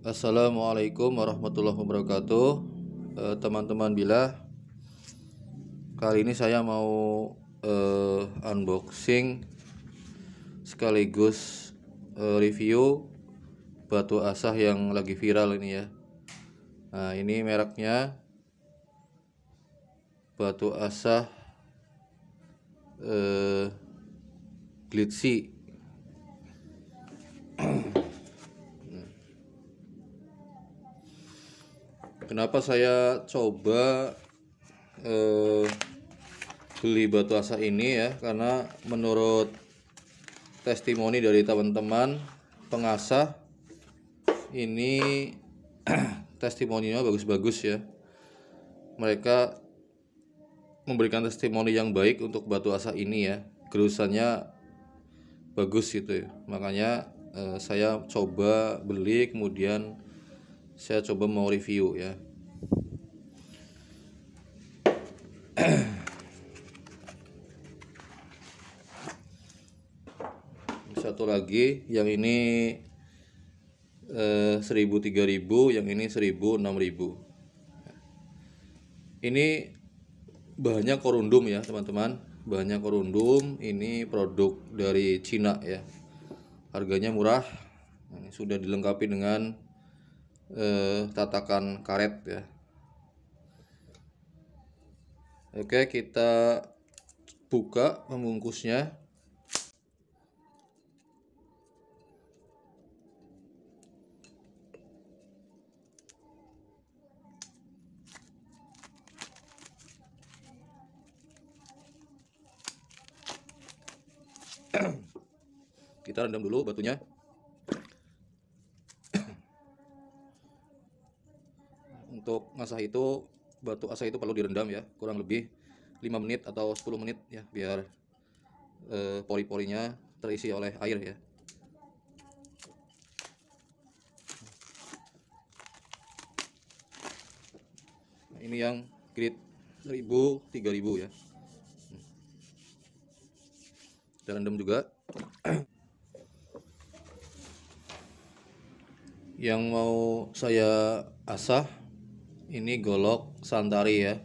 Assalamualaikum warahmatullahi wabarakatuh eh, Teman-teman Bila Kali ini saya mau uh, unboxing Sekaligus uh, review Batu asah yang lagi viral ini ya Nah ini mereknya Batu asah uh, Glitzy kenapa saya coba eh, beli batu asa ini ya karena menurut testimoni dari teman-teman pengasah ini testimoninya bagus-bagus ya mereka memberikan testimoni yang baik untuk batu asa ini ya gerusannya bagus gitu ya makanya eh, saya coba beli kemudian saya coba mau review ya satu lagi yang ini eh, seribu tiga ribu, yang ini seribu enam ribu. ini banyak korundum ya teman-teman banyak korundum ini produk dari Cina ya harganya murah ini sudah dilengkapi dengan eh, tatakan karet ya oke kita buka pembungkusnya kita rendam dulu batunya untuk ngasah itu batu asah itu perlu direndam ya kurang lebih 5 menit atau 10 menit ya biar eh, pori-porinya terisi oleh air ya nah, ini yang grid 1000 3000 ya kita rendam juga yang mau saya asah ini golok santari ya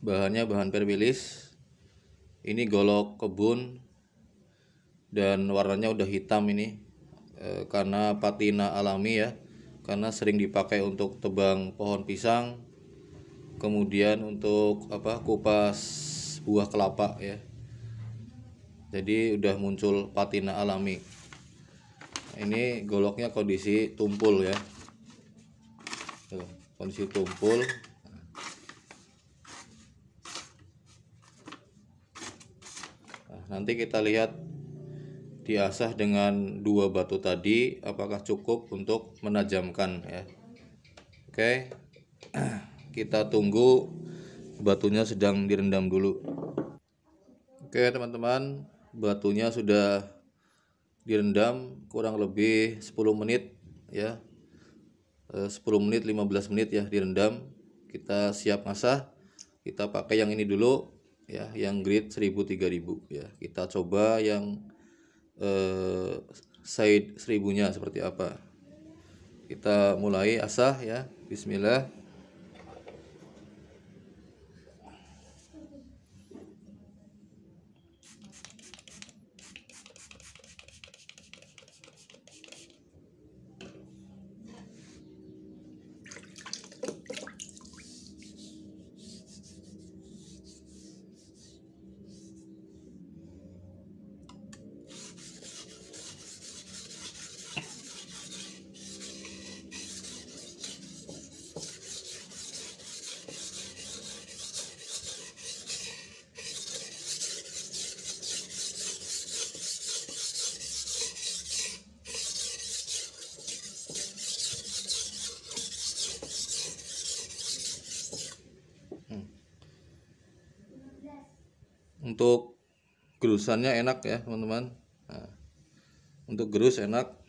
bahannya bahan perwilis ini golok kebun dan warnanya udah hitam ini e, karena patina alami ya karena sering dipakai untuk tebang pohon pisang kemudian untuk apa kupas buah kelapa ya jadi udah muncul patina alami nah, ini goloknya kondisi tumpul ya Tuh kondisi tumpul nah, nanti kita lihat diasah dengan dua batu tadi apakah cukup untuk menajamkan ya oke kita tunggu batunya sedang direndam dulu oke teman-teman batunya sudah direndam kurang lebih 10 menit ya 10 eh, menit 15 menit ya direndam kita siap masak kita pakai yang ini dulu ya yang grid 1000 3000 ya kita coba yang eh, side 1000 nya seperti apa kita mulai asah ya bismillah untuk gerusannya enak ya teman-teman nah, untuk gerus enak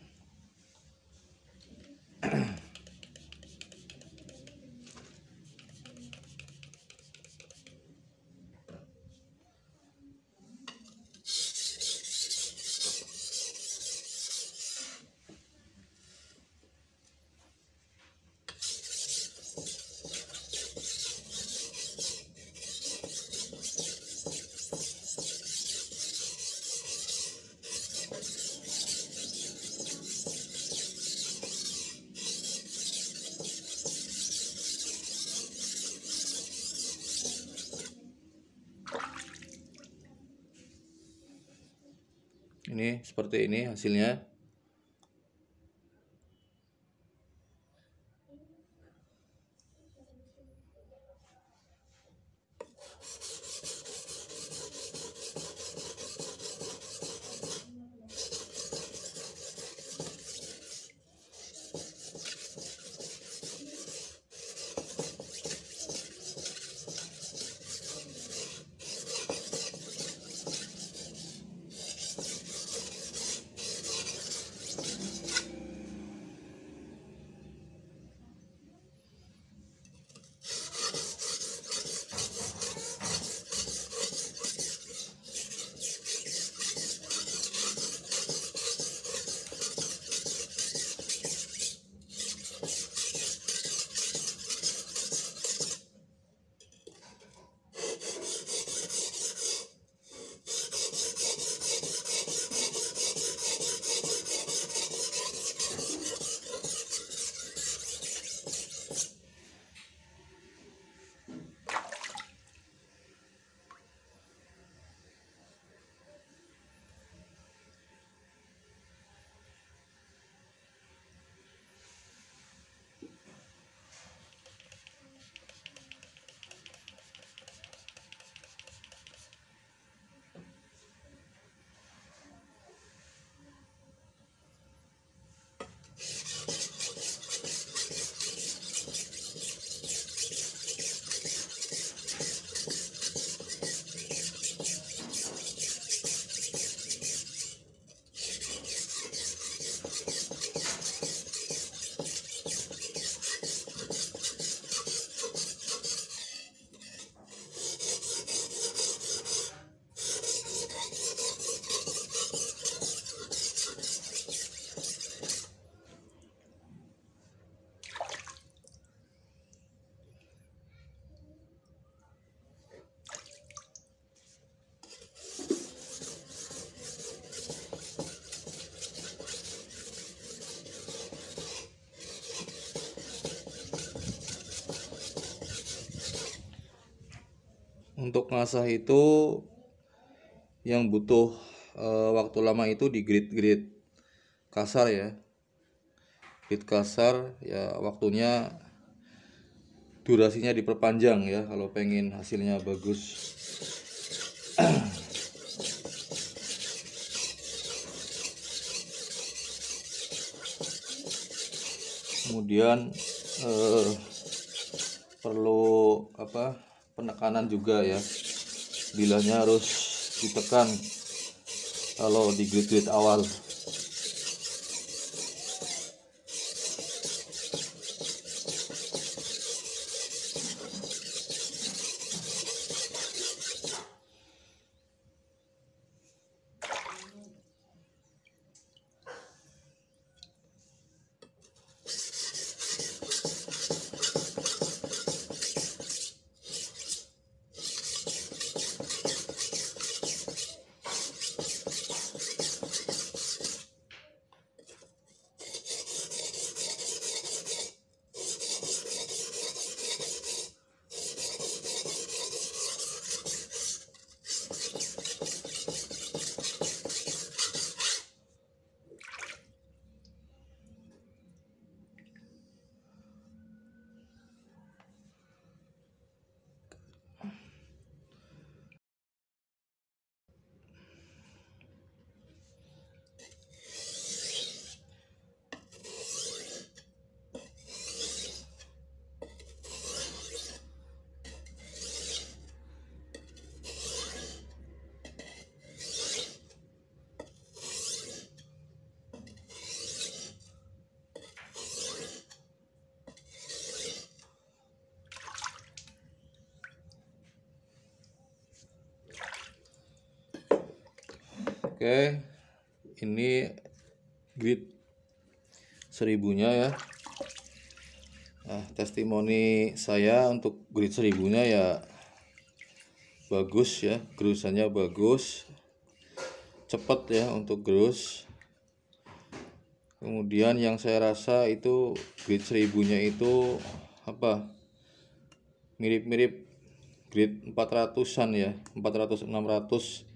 ini seperti ini hasilnya untuk ngasah itu yang butuh e, waktu lama itu di grid-grid kasar ya grid kasar ya waktunya durasinya diperpanjang ya kalau pengen hasilnya bagus kemudian eh, perlu apa penekanan juga ya bilanya harus ditekan kalau di grid-grid awal Oke, ini grid seribunya ya nah testimoni saya untuk grid seribunya ya bagus ya gerusannya bagus cepat ya untuk gerus kemudian yang saya rasa itu grid seribunya itu apa mirip-mirip grid 400an ya 400 600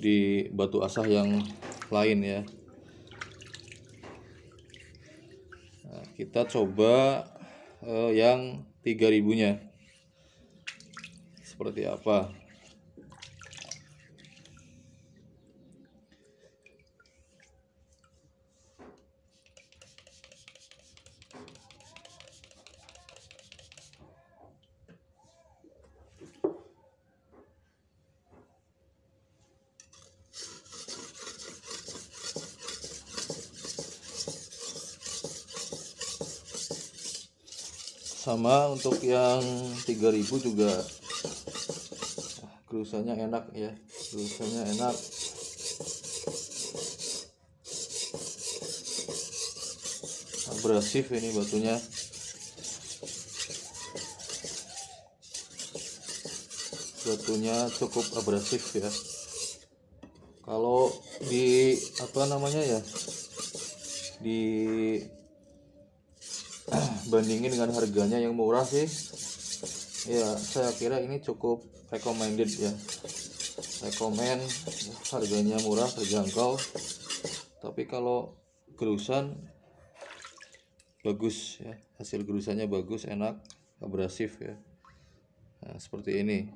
di batu asah yang lain ya nah, kita coba uh, yang 3000 nya seperti apa sama untuk yang 3000 juga kerusanya enak ya kerusanya enak abrasif ini batunya batunya cukup abrasif ya kalau di apa namanya ya di bandingin dengan harganya yang murah sih ya saya kira ini cukup recommended ya rekomend harganya murah terjangkau tapi kalau gerusan bagus ya hasil gerusannya bagus enak abrasif ya nah, seperti ini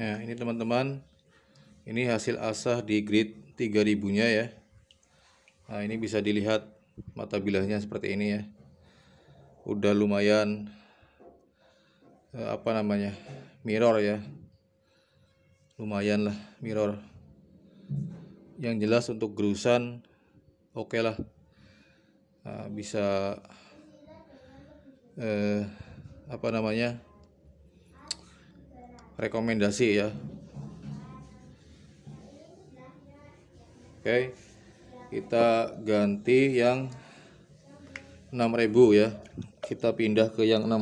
Nah, ini teman-teman, ini hasil asah di grid 3000 nya ya. Nah, ini bisa dilihat mata bilahnya seperti ini ya. Udah lumayan eh, apa namanya? mirror ya. Lumayan lah mirror. Yang jelas untuk gerusan oke okay lah. Nah, bisa eh, apa namanya? rekomendasi ya oke kita ganti yang 6000 ya kita pindah ke yang 6000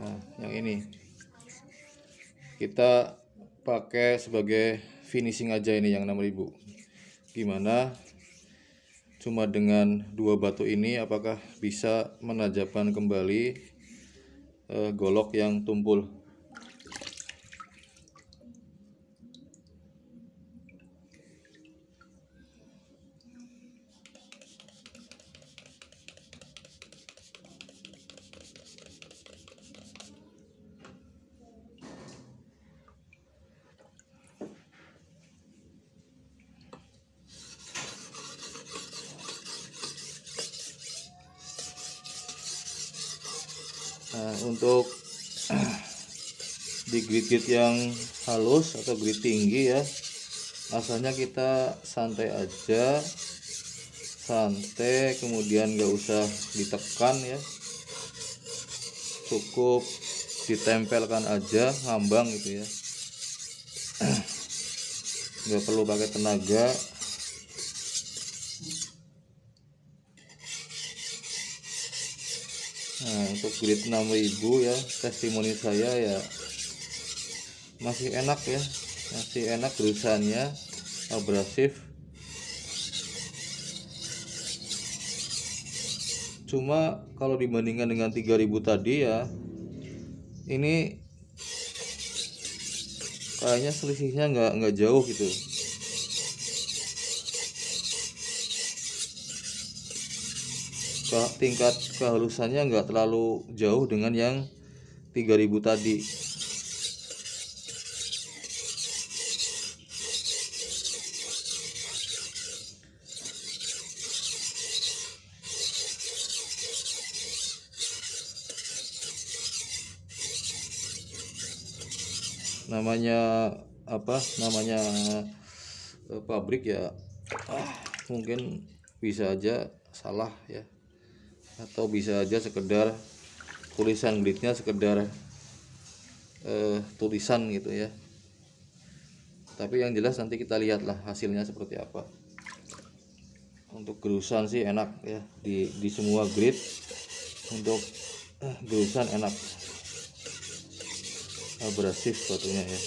nah yang ini kita pakai sebagai finishing aja ini yang 6000 gimana cuma dengan dua batu ini apakah bisa menajamkan kembali eh, golok yang tumpul untuk di grid-grid yang halus atau grid tinggi ya asalnya kita santai aja santai kemudian gak usah ditekan ya cukup ditempelkan aja ngambang gitu ya nggak perlu pakai tenaga nah untuk grade 6000 ya testimoni saya ya masih enak ya masih enak tulisannya abrasif cuma kalau dibandingkan dengan 3000 tadi ya ini kayaknya selisihnya nggak nggak jauh gitu tingkat kehalusannya nggak terlalu jauh dengan yang 3000 tadi namanya apa namanya eh, pabrik ya ah, mungkin bisa aja salah ya atau bisa aja sekedar tulisan gridnya sekedar eh, tulisan gitu ya tapi yang jelas nanti kita lihatlah hasilnya seperti apa untuk gerusan sih enak ya di, di semua grid untuk eh, gerusan enak abrasif sepatunya ya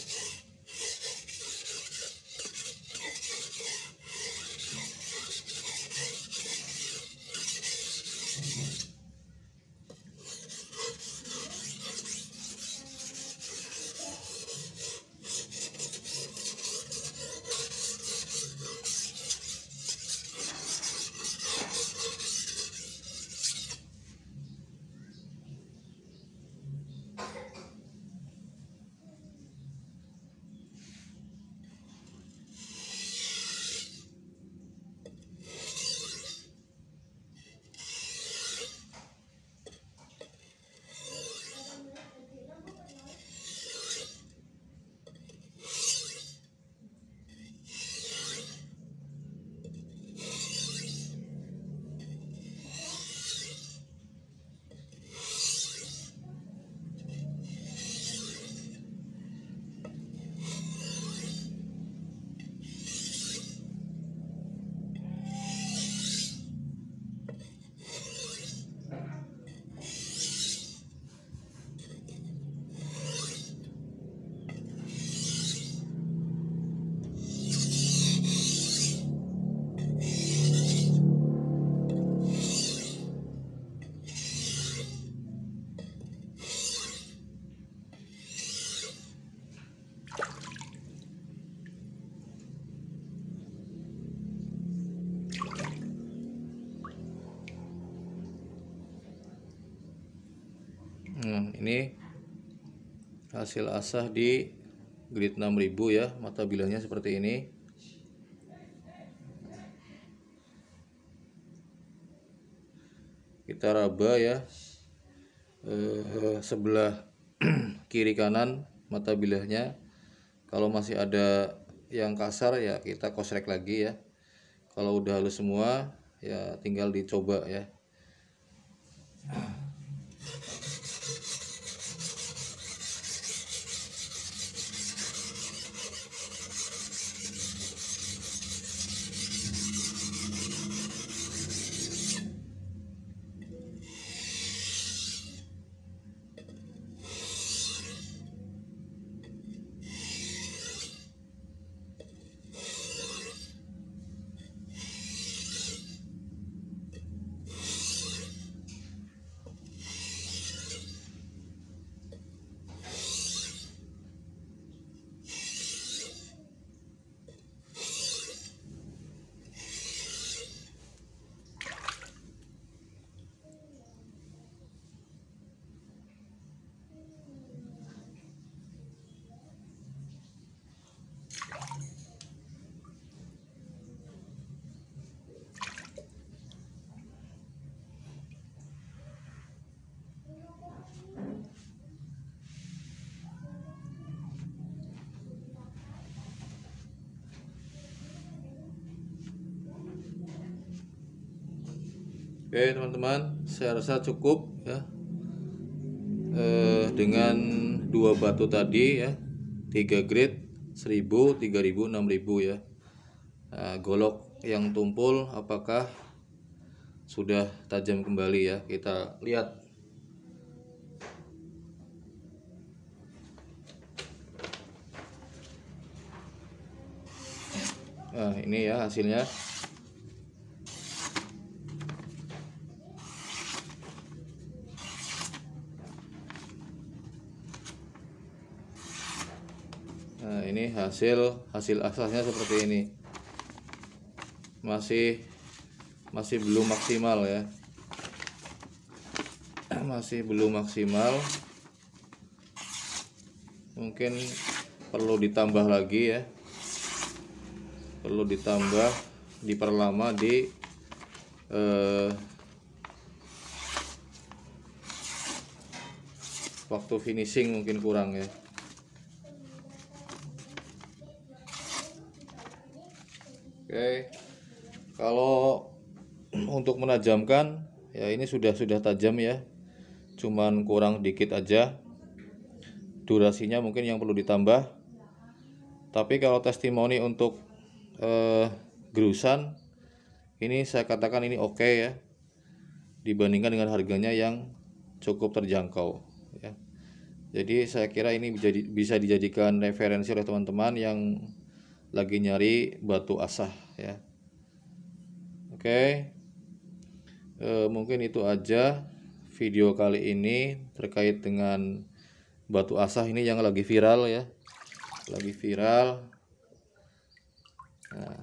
Nah, ini hasil asah di grid 6000 ya, mata bilahnya seperti ini. Kita raba ya. Eh, sebelah kiri kanan mata bilahnya. Kalau masih ada yang kasar ya kita kosrek lagi ya. Kalau udah halus semua ya tinggal dicoba ya. Oke teman-teman, saya rasa cukup ya eh, dengan dua batu tadi ya, 3 grit 1000, 3000, 6000 ya. Nah, golok yang tumpul apakah sudah tajam kembali ya? Kita lihat. Nah, ini ya hasilnya. nah ini hasil hasil asalnya seperti ini masih masih belum maksimal ya masih belum maksimal mungkin perlu ditambah lagi ya perlu ditambah diperlama di eh, waktu finishing mungkin kurang ya Oke. Kalau untuk menajamkan ya ini sudah sudah tajam ya. Cuman kurang dikit aja. Durasinya mungkin yang perlu ditambah. Tapi kalau testimoni untuk eh, gerusan ini saya katakan ini oke okay ya. Dibandingkan dengan harganya yang cukup terjangkau ya. Jadi saya kira ini bisa dijadikan referensi oleh teman-teman yang lagi nyari batu asah ya oke e, mungkin itu aja video kali ini terkait dengan batu asah ini yang lagi viral ya lagi viral nah,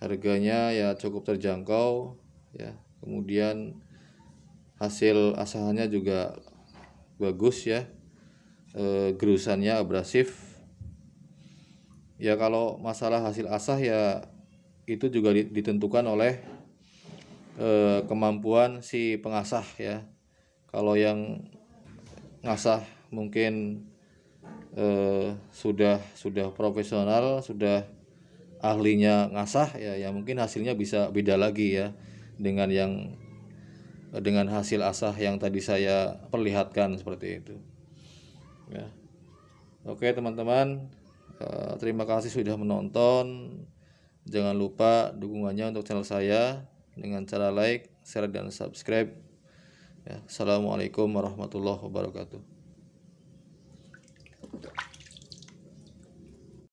harganya ya cukup terjangkau ya kemudian hasil asahannya juga bagus ya e, gerusannya abrasif ya kalau masalah hasil asah ya itu juga ditentukan oleh eh, kemampuan si pengasah ya kalau yang ngasah mungkin eh, sudah sudah profesional sudah ahlinya ngasah ya ya mungkin hasilnya bisa beda lagi ya dengan yang dengan hasil asah yang tadi saya perlihatkan seperti itu ya oke teman-teman Eh, terima kasih sudah menonton. Jangan lupa dukungannya untuk channel saya dengan cara like, share, dan subscribe. Ya, assalamualaikum warahmatullahi wabarakatuh.